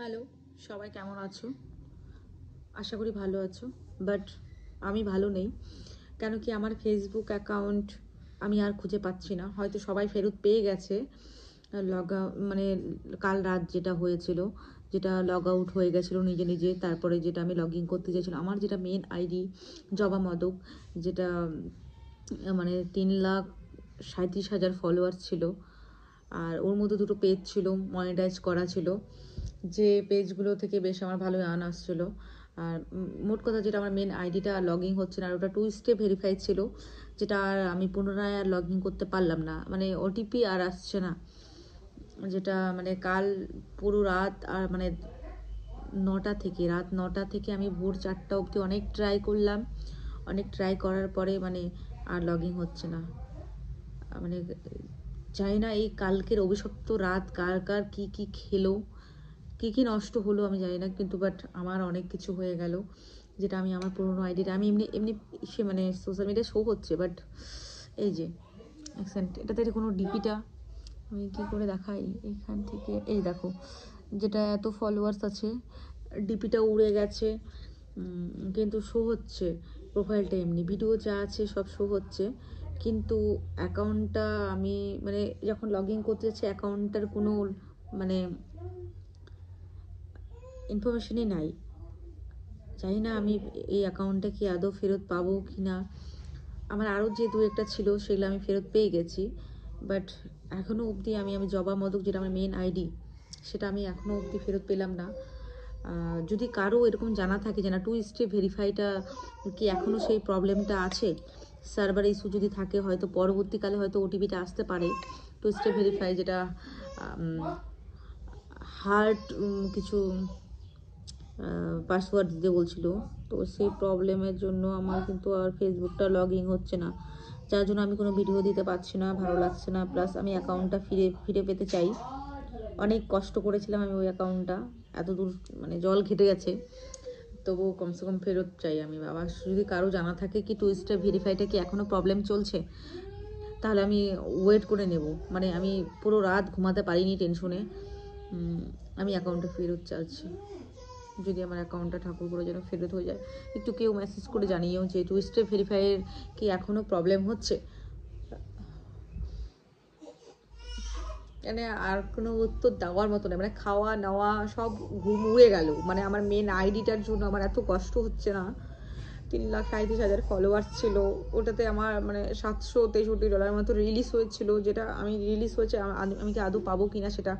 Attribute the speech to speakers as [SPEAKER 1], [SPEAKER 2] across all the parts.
[SPEAKER 1] hello সবাই কেমন আছো আশা করি ভালো আছো বাট আমি ভালো নেই কেন কি আমার ফেসবুক অ্যাকাউন্ট আমি আর খুঁজে পাচ্ছি না হয়তো সবাই ফেরত পেয়ে গেছে লগ মানে কাল রাত যেটা হয়েছিল যেটা লগ আউট হয়ে গেছিলো নিজে নিজে তারপরে যেটা আমি লগ ইন করতে চাইছিলাম আমার যেটা মেন আইডি জবা মদক যেটা মানে তিন লাখ সাঁত্রিশ হাজার ফলোয়ার ছিল আর ওর মধ্যে দুটো পেজ ছিল মনিটাইজ করা ছিল যে পেজগুলো থেকে বেশ আমার ভালো আর্ন আসছিলো আর মোট কথা যেটা আমার মেন আইডিটা লগিং হচ্ছে না আর ওটা টু স্টেপ ভেরিফাই ছিল যেটা আর আমি পুনরায় আর লগিং করতে পারলাম না মানে ওটিপি আর আসছে না যেটা মানে কাল পুরো রাত আর মানে নটা থেকে রাত নটা থেকে আমি ভোর চারটা অবধি অনেক ট্রাই করলাম অনেক ট্রাই করার পরে মানে আর লগিং হচ্ছে না মানে চাই না এই কালকের অভিশপ্ত রাত কার কার কী কী খেলো কী কী নষ্ট হলো আমি জানি না কিন্তু বাট আমার অনেক কিছু হয়ে গেল যেটা আমি আমার পুরনো আইডিটা আমি এমনি এমনি সে মানে সোশ্যাল মিডিয়া শো হচ্ছে বাট এই যে অ্যাকসেন্ট এটাতে কোনো ডিপিটা আমি কী করে দেখাই এখান থেকে এই দেখো যেটা এত ফলোয়ার্স আছে ডিপিটা উড়ে গেছে কিন্তু শো হচ্ছে প্রোফাইলটা এমনি ভিডিও যা আছে সব শো হচ্ছে কিন্তু অ্যাকাউন্টটা আমি মানে যখন লগ ইন করতে যাচ্ছি অ্যাকাউন্টটার কোনো মানে ইনফরমেশনই নাই জানি না আমি এই অ্যাকাউন্টে কি আদৌ ফেরত পাবো কি না আমার আরও যে দু একটা ছিল সেগুলো আমি ফেরত পেয়ে গেছি বাট এখনও অবধি আমি আমি জবা মদক যেটা আমার মেন আইডি সেটা আমি এখনও অবধি ফেরত পেলাম না যদি কারো এরকম জানা থাকে যে না টু স্টে ভেরিফাইটা কি এখনও সেই প্রবলেমটা আছে সার্ভার ইস্যু যদি থাকে হয়তো পরবর্তীকালে হয়তো ওটিপিটা আসতে পারে টু স্টে ভেরিফাই যেটা হার্ট কিছু পাসওয়ার্ড দিতে বলছিল তো সেই প্রবলেমের জন্য আমার কিন্তু আর ফেসবুকটা লগ ইন হচ্ছে না যার জন্য আমি কোনো ভিডিও দিতে পারছি না ভালো লাগছে না প্লাস আমি অ্যাকাউন্টটা ফিরে ফিরে পেতে চাই অনেক কষ্ট করেছিলাম আমি ওই অ্যাকাউন্টটা এত দূর মানে জল ঘেটে গেছে তবুও কমসে কম ফেরত চাই আমি বাবা যদি কারো জানা থাকে কি টুইস্টার ভেরিফাইটা কি এখনও প্রবলেম চলছে তাহলে আমি ওয়েট করে নেব মানে আমি পুরো রাত ঘুমাতে পারিনি টেনশনে আমি অ্যাকাউন্টটা ফেরত চাইছি যদি আমার অ্যাকাউন্টটা ঠাকুর করে যেন ফেরত হয়ে যায় একটু কেউ মেসেজ করে জানিয়েও যে স্টে স্টেপ ভেরিফাইয়ের কি এখনও প্রবলেম হচ্ছে মানে আর কোনো উত্তর দেওয়ার মতো নেই মানে খাওয়া নেওয়া সব ঘুম উড়ে গেল মানে আমার মেন আইডিটার জন্য আমার এত কষ্ট হচ্ছে না তিন লাখ সাঁত্রিশ হাজার ফলোয়ার্স ছিল ওটাতে আমার মানে সাতশো তেষট্টি ডলার মতো রিলিজ হয়েছিল যেটা আমি রিলিজ হয়েছে আমি কি আদৌ পাবো কিনা সেটা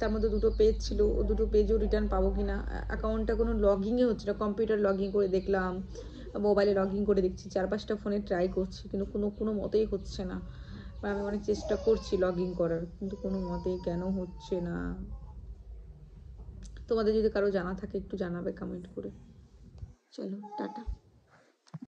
[SPEAKER 1] তার মধ্যে দুটো পেজ ছিল ও দুটো পেজও রিটার্ন পাবো কি না অ্যাকাউন্টটা কোনো লগিংয়ে হচ্ছে না কম্পিউটার লগিং করে দেখলাম মোবাইলে ইন করে দেখছি চার পাঁচটা ফোনে ট্রাই করছি কিন্তু কোনো কোনো মতেই হচ্ছে না আমি অনেক চেষ্টা করছি ইন করার কিন্তু কোনো মতেই কেন হচ্ছে না তোমাদের যদি কারো জানা থাকে একটু জানাবে কমেন্ট করে চলো টাটা